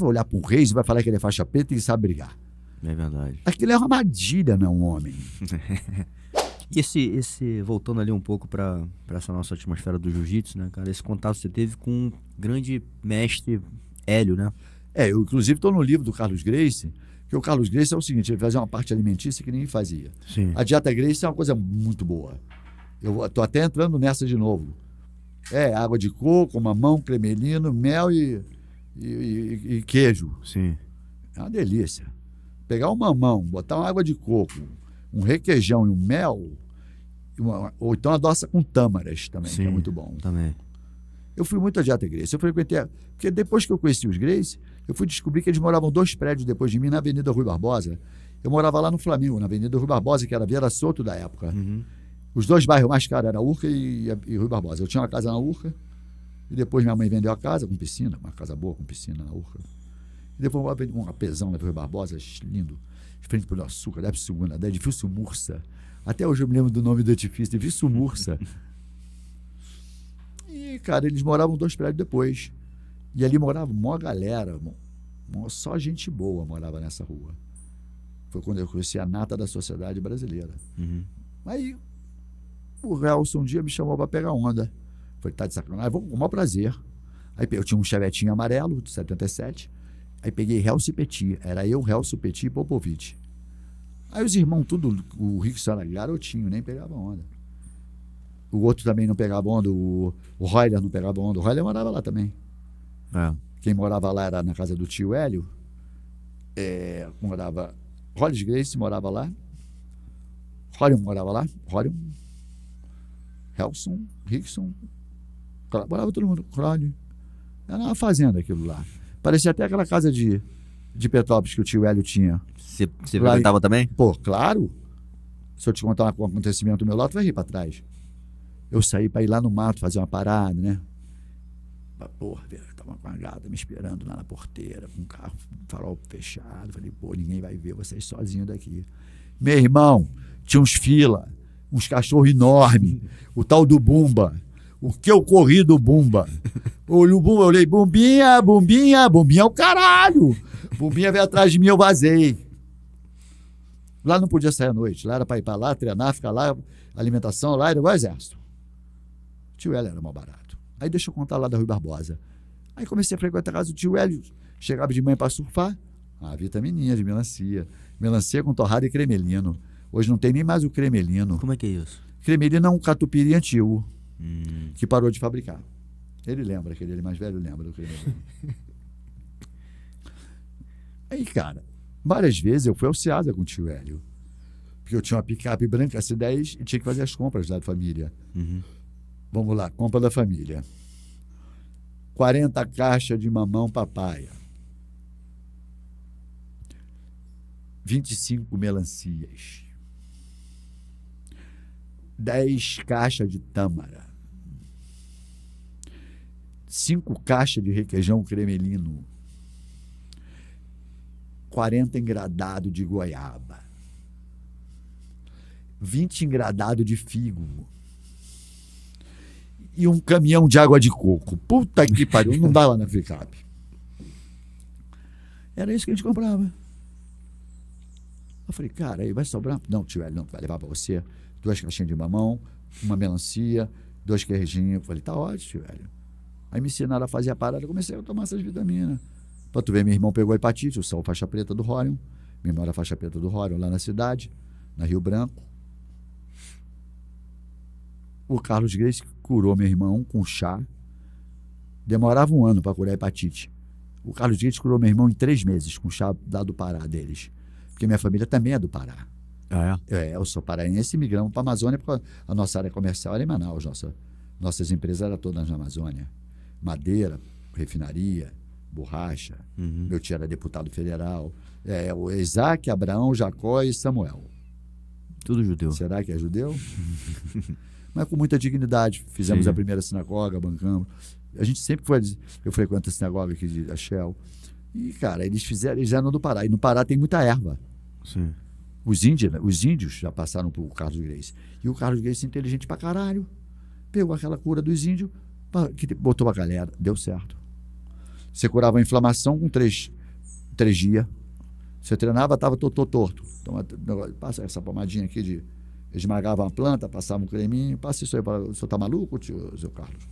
vai olhar para um reis e vai falar que ele é faixa preta e sabe brigar. É verdade. Aquilo é uma armadilha, não, é um homem. e esse, esse, voltando ali um pouco para essa nossa atmosfera do jiu-jitsu, né, cara? Esse contato que você teve com um grande mestre Hélio, né? É, eu inclusive estou no livro do Carlos Grace, que o Carlos Grace é o seguinte, ele fazia uma parte alimentícia que ninguém fazia. Sim. A dieta Grace é uma coisa muito boa. Eu estou até entrando nessa de novo. É, água de coco, mamão, cremelino, mel e e, e, e queijo. Sim. É uma delícia. Pegar um mamão, botar uma água de coco, um requeijão e um mel, uma, ou então adoça com tâmaras também, Sim, que é muito bom. Também. Eu fui muito à dieta Grace. Eu frequentei. A... Porque depois que eu conheci os Grace, eu fui descobrir que eles moravam dois prédios depois de mim, na Avenida Rui Barbosa. Eu morava lá no Flamengo, na Avenida Rui Barbosa, que era Vieira Soto da época. Uhum. Os dois bairros mais caros eram Urca e, e Rui Barbosa. Eu tinha uma casa na Urca e depois minha mãe vendeu a casa com piscina, uma casa boa com piscina na Urca. E depois uma pai um apesão na Rui Barbosa, lindo, de frente para Açúcar, da segunda, da Edifício Mursa. Até hoje eu me lembro do nome do edifício, Edifício Mursa. e, cara, eles moravam dois prédios depois. E ali morava uma galera, só gente boa morava nessa rua. Foi quando eu conheci a nata da sociedade brasileira. Uhum. Aí o Relson um dia me chamou para pegar onda. Falei, tá de sacanagem, ah, vou com o maior prazer. Aí eu tinha um chevetinho amarelo, de 77. Aí peguei Helso e Petit. Era eu, Helso, Petit e Popovic. Aí os irmãos, tudo, o Rico era garotinho, nem pegava onda. O outro também não pegava onda, o, o Royler não pegava onda. O Royler morava lá também. É. Quem morava lá era na casa do tio Hélio. É, morava. Hollis Grace morava lá. Horion morava lá. Horion. Helson, Rickson, morava todo mundo com Era uma fazenda aquilo lá. Parecia até aquela casa de, de Petrópolis que o tio Hélio tinha. Você frequentava também? Pô, claro. Se eu te contar um acontecimento do meu lado tu vai rir pra trás. Eu saí pra ir lá no mato fazer uma parada, né? Porra, tava com a gata me esperando lá na porteira, com o carro, farol fechado. Falei, pô, ninguém vai ver vocês sozinhos daqui. Meu irmão, tinha uns fila, uns cachorros enormes, o tal do Bumba. O que eu corri do Bumba? Olhei, Bumba, olhei, Bumbinha, Bumbinha, Bumbinha é o caralho. Bumbinha veio atrás de mim, eu vazei. Lá não podia sair à noite, lá era para ir para lá, treinar, ficar lá, alimentação lá, era igual exército. tio Hélio era mal barato. Aí deixa eu contar lá da Rui Barbosa. Aí comecei a frequentar a casa do tio Hélio. Chegava de manhã para surfar, ah, vitamininha é de melancia. Melancia com torrada e cremelino. Hoje não tem nem mais o cremelino. Como é que é isso? Cremelino é um catupiry antigo hum. que parou de fabricar. Ele lembra, aquele ele mais velho lembra do que ele Aí, cara, várias vezes eu fui alceada com o tio Hélio. Porque eu tinha uma picape branca S10 e tinha que fazer as compras da família. Uhum. Vamos lá, compra da família. 40 caixas de mamão papaya. 25 melancias. 10 caixas de tâmara, 5 caixas de requeijão cremelino, 40 engradado de goiaba, 20 engradado de figo e um caminhão de água de coco. Puta que pariu, não dá lá na FICAP. Era isso que a gente comprava. Eu falei, cara, aí vai sobrar? Não, tio, não, vai levar para você duas caixinhas de mamão, uma melancia, dois queijinhos. falei, tá ótimo, velho. Aí me ensinaram a fazer a parada, comecei a tomar essas vitaminas. Pra tu ver, meu irmão pegou hepatite, o sal faixa preta do Rórion. Minha irmã era faixa preta do Rórion, lá na cidade, na Rio Branco. O Carlos Grace curou meu irmão com chá. Demorava um ano para curar hepatite. O Carlos Grace curou meu irmão em três meses, com chá lá do Pará deles. Porque minha família também é do Pará. Ah, é? é, eu sou paraense e migramos para a Amazônia, porque a nossa área comercial era em Manaus, nossa, nossas empresas eram todas na Amazônia. Madeira, refinaria, borracha. Uhum. Meu tio era deputado federal. É, o Isaac, Abraão, Jacó e Samuel. Tudo judeu. Será que é judeu? Mas com muita dignidade. Fizemos Sim. a primeira sinagoga, bancamos. A gente sempre foi. Eu frequento a sinagoga aqui de Shell. E, cara, eles fizeram, eles eram do Pará. E no Pará tem muita erva. Sim. Os, né, os índios já passaram por Carlos Grace. E o Carlos Grace, inteligente pra caralho, pegou aquela cura dos índios, que botou a galera, deu certo. Você curava a inflamação com três, três dias. Você treinava, estava torto torto. Então, passa essa pomadinha aqui de. Esmagava uma planta, passava um creminho, passa isso aí para. O senhor está maluco, tio, seu Carlos?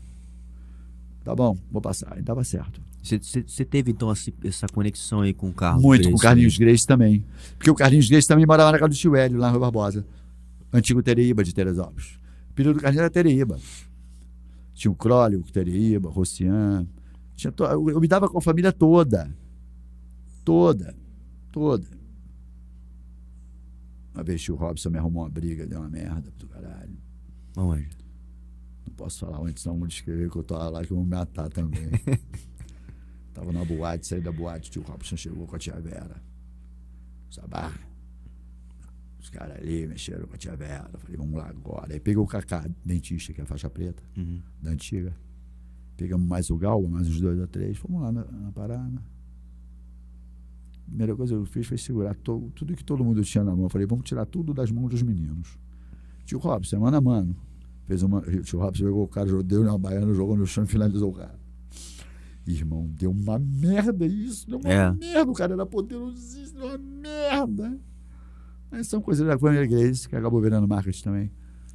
Tá bom, vou passar. E dava certo. Você teve, então, essa conexão aí com o Carlos Muito, Grace, com o Carlinhos né? Grace também. Porque o Carlinhos Grace também morava na casa do tio Hélio, lá na Rua Barbosa. Antigo Tereíba de Teresópolis. O período do Carlinhos era Tereíba. Tinha o Crólio, o Tereíba, Rocian. Tinha to... Eu me dava com a família toda. Toda. Toda. Uma vez tio Robson me arrumou uma briga, deu uma merda do caralho. Aonde? É. Não posso falar antes, não, vou descrever que eu tô lá que eu vou me matar também. Tava na boate, saí da boate, tio Robson chegou com a tia Vera. Sabá. Os caras ali mexeram com a tia Vera. Falei, vamos lá agora. Aí peguei o Cacá, dentista, que é a faixa preta, uhum. da antiga. Pegamos mais o Galba, mais uns dois ou três. Fomos lá na, na Parana. A primeira coisa que eu fiz foi segurar to, tudo que todo mundo tinha na mão. falei, vamos tirar tudo das mãos dos meninos. Tio Robson, mano a mano. Fez uma, o tio Robson pegou o cara, deu uma baiana, jogou no chão e finalizou o cara. Irmão, deu uma merda isso, deu uma é. merda. O cara era poderosíssimo, deu uma merda. Mas são coisas da família Grace que acabou virando marketing também.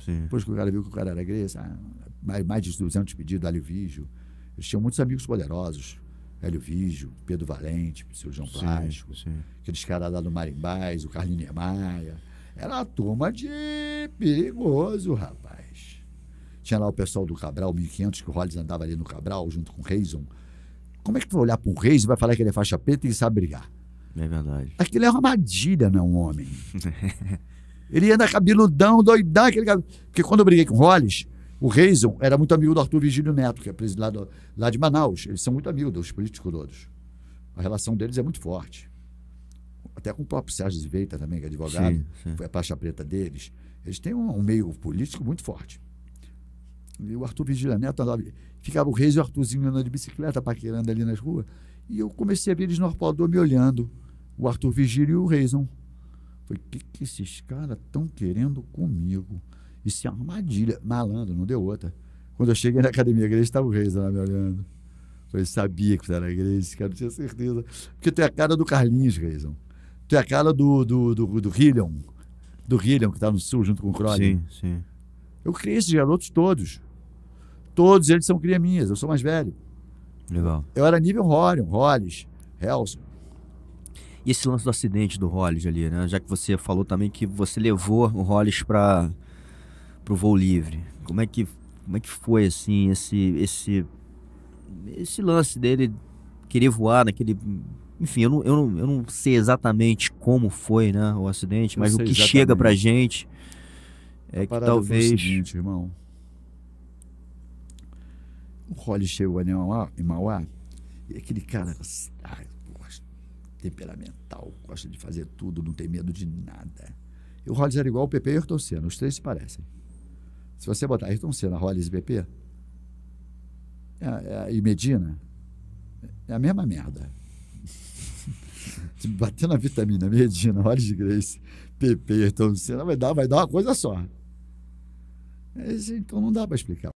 Sim. Depois que o cara viu que o cara era Grace, ah, mais, mais de 200 pedidos, Hélio Vígio. Eles tinham muitos amigos poderosos. Hélio Vígio, Pedro Valente, cirurgião João plástico, aqueles caras lá do Marimbás, o Carlinho Maia Era uma turma de perigoso, rapaz. Tinha lá o pessoal do Cabral, 1500, que o Hollis andava ali no Cabral, junto com o Reison, como é que tu vai olhar para o Reis e vai falar que ele é faixa preta e sabe brigar? É verdade. Aquilo é uma armadilha, não, é homem. ele anda cabeludão, doidão, aquele cara. Porque quando eu briguei com o Hollis, o Reis era muito amigo do Arthur Vigílio Neto, que é presidente lá, do, lá de Manaus. Eles são muito amigos dos políticos todos. A relação deles é muito forte. Até com o próprio Sérgio Ziveita também, que é advogado, sim, sim. foi a faixa preta deles. Eles têm um, um meio político muito forte. E o Arthur Vigila Neto andava, ficava o Reis e o Arthurzinho andando de bicicleta, paquerando ali nas ruas. E eu comecei a ver eles no arpoador me olhando, o Arthur Vigílio e o Reison. Falei, o que, que esses caras estão querendo comigo? Isso é armadilha. Malandro, não deu outra. Quando eu cheguei na academia igreja, estava o Reis lá me olhando. Falei, sabia que você era igreja, cara, tinha certeza. Porque tu é a cara do Carlinhos, Reison. Tu é a cara do, do, do, do Hillion. Do Hillion, que está no sul junto com o Crowley. Sim, sim. Eu criei esses garotos todos. Todos eles são cria minhas, eu sou mais velho. Legal. Eu era nível Rorion, Rollins, Helson. E esse lance do acidente do Rollins ali, né? Já que você falou também que você levou o Rollins para o voo livre. Como é que como é que foi assim esse esse esse lance dele querer voar naquele enfim, eu não, eu, não, eu não sei exatamente como foi né, o acidente, mas o que exatamente. chega pra gente é que talvez. Seguinte, irmão. O Rolly chegou ali em Mauá, e aquele cara, ah, gosto, temperamental, gosta de fazer tudo, não tem medo de nada. E o Hollis era igual o PP e o Ayrton Senna, os três se parecem. Se você botar Ayrton Senna, Hollis e PP, é, é, e Medina, é a mesma merda. Bater na vitamina Medina, e Grace, Pepe e Ayrton Senna, vai dar, vai dar uma coisa só. Então não dá para explicar.